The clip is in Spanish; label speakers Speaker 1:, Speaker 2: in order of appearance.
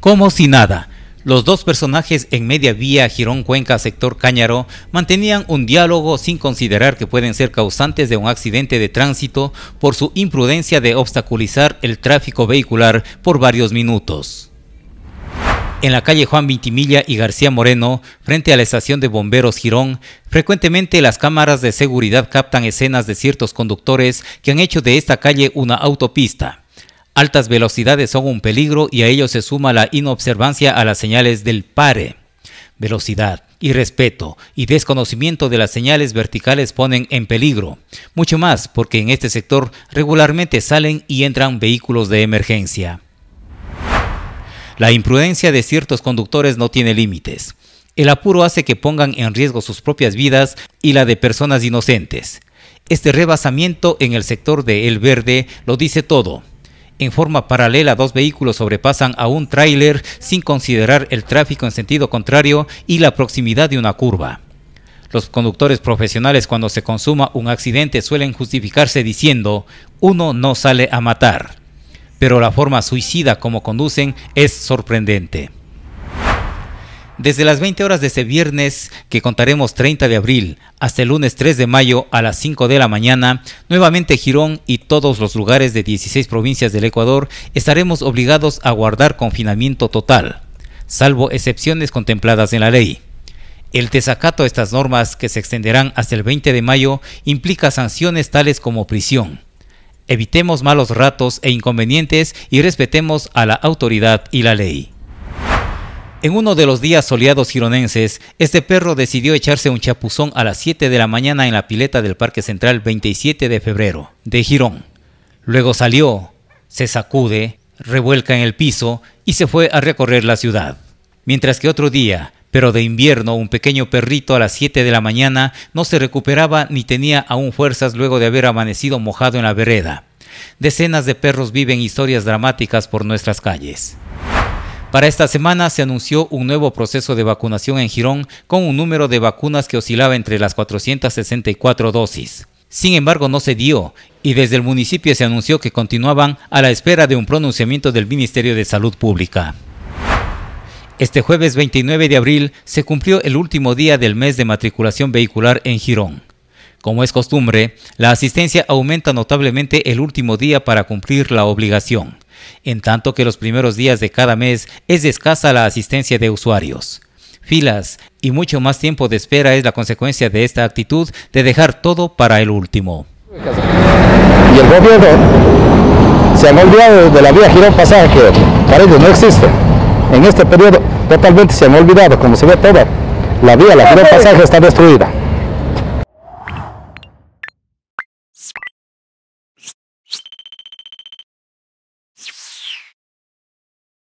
Speaker 1: como si nada. Los dos personajes en media vía Girón Cuenca, sector Cáñaro, mantenían un diálogo sin considerar que pueden ser causantes de un accidente de tránsito por su imprudencia de obstaculizar el tráfico vehicular por varios minutos. En la calle Juan Vintimilla y García Moreno, frente a la estación de bomberos Girón, frecuentemente las cámaras de seguridad captan escenas de ciertos conductores que han hecho de esta calle una autopista. Altas velocidades son un peligro y a ello se suma la inobservancia a las señales del pare. Velocidad, irrespeto y desconocimiento de las señales verticales ponen en peligro, mucho más porque en este sector regularmente salen y entran vehículos de emergencia. La imprudencia de ciertos conductores no tiene límites. El apuro hace que pongan en riesgo sus propias vidas y la de personas inocentes. Este rebasamiento en el sector de El Verde lo dice todo en forma paralela, dos vehículos sobrepasan a un tráiler sin considerar el tráfico en sentido contrario y la proximidad de una curva. Los conductores profesionales cuando se consuma un accidente suelen justificarse diciendo, uno no sale a matar. Pero la forma suicida como conducen es sorprendente. Desde las 20 horas de este viernes, que contaremos 30 de abril, hasta el lunes 3 de mayo a las 5 de la mañana, nuevamente Girón y todos los lugares de 16 provincias del Ecuador estaremos obligados a guardar confinamiento total, salvo excepciones contempladas en la ley. El desacato a estas normas, que se extenderán hasta el 20 de mayo, implica sanciones tales como prisión. Evitemos malos ratos e inconvenientes y respetemos a la autoridad y la ley. En uno de los días soleados gironenses, este perro decidió echarse un chapuzón a las 7 de la mañana en la pileta del Parque Central 27 de febrero de Girón. Luego salió, se sacude, revuelca en el piso y se fue a recorrer la ciudad. Mientras que otro día, pero de invierno, un pequeño perrito a las 7 de la mañana no se recuperaba ni tenía aún fuerzas luego de haber amanecido mojado en la vereda. Decenas de perros viven historias dramáticas por nuestras calles. Para esta semana se anunció un nuevo proceso de vacunación en Girón con un número de vacunas que oscilaba entre las 464 dosis. Sin embargo, no se dio y desde el municipio se anunció que continuaban a la espera de un pronunciamiento del Ministerio de Salud Pública. Este jueves 29 de abril se cumplió el último día del mes de matriculación vehicular en Girón. Como es costumbre, la asistencia aumenta notablemente el último día para cumplir la obligación en tanto que los primeros días de cada mes es escasa la asistencia de usuarios. Filas y mucho más tiempo de espera es la consecuencia de esta actitud de dejar todo para el último. Y el gobierno se ha olvidado de la vía Girón Pasaje que para ellos no existe. En este periodo totalmente se han olvidado, como se ve todo, la vía, la ah, Girón pues. Pasaje está destruida.